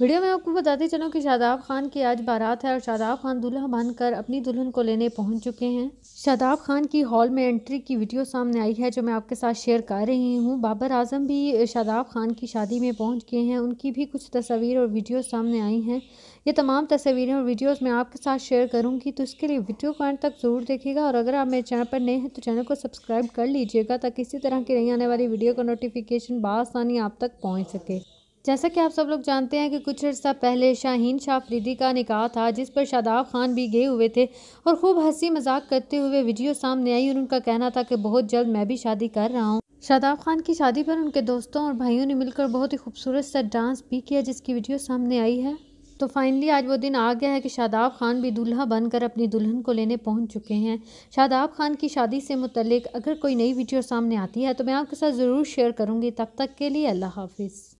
video में आपको बताते चलूँ कि शादाब खान की आज बारात है और शादाब खान दुल्हन बनकर अपनी दुल्हन को लेने पहुंच चुके हैं शादाब खान की हॉल में एंट्री की वीडियो सामने आई है जो मैं आपके साथ शेयर कर रही हूँ बाबर आजम भी शादाब खान की शादी में पहुँच गए हैं उनकी भी कुछ तस्वीर और वीडियो सामने आई हैं ये तमाम तस्वीरें और वीडियोज़ मैं आपके साथ शेयर करूँगी तो इसके लिए वीडियो को तक ज़रूर देखेगा और अगर आप मेरे चैनल पर नए हैं तो चैनल को सब्सक्राइब कर लीजिएगा ताकि इसी तरह की नहीं आने वाली वीडियो का नोटिफिकेशन बसानी आप तक पहुँच सके जैसा कि आप सब लोग जानते हैं कि कुछ अर्सा पहले शाहीन शाह फ्रीदी का निकाह था जिस पर शादाब खान भी गए हुए थे और खूब हंसी मजाक करते हुए वीडियो सामने आई और उनका कहना था कि बहुत जल्द मैं भी शादी कर रहा हूँ शादाब खान की शादी पर उनके दोस्तों और भाइयों ने मिलकर बहुत ही खूबसूरत सा डांस भी किया जिसकी वीडियो सामने आई है तो फाइनली आज वो दिन आ गया है कि शादाब खान भी दूल्हा बनकर अपनी दुल्हन को लेने पहुंच चुके हैं शादाब खान की शादी से मुतलिक अगर कोई नई वीडियो सामने आती है तो मैं आपके साथ ज़रूर शेयर करूँगी तब तक के लिए अल्लाह हाफिज़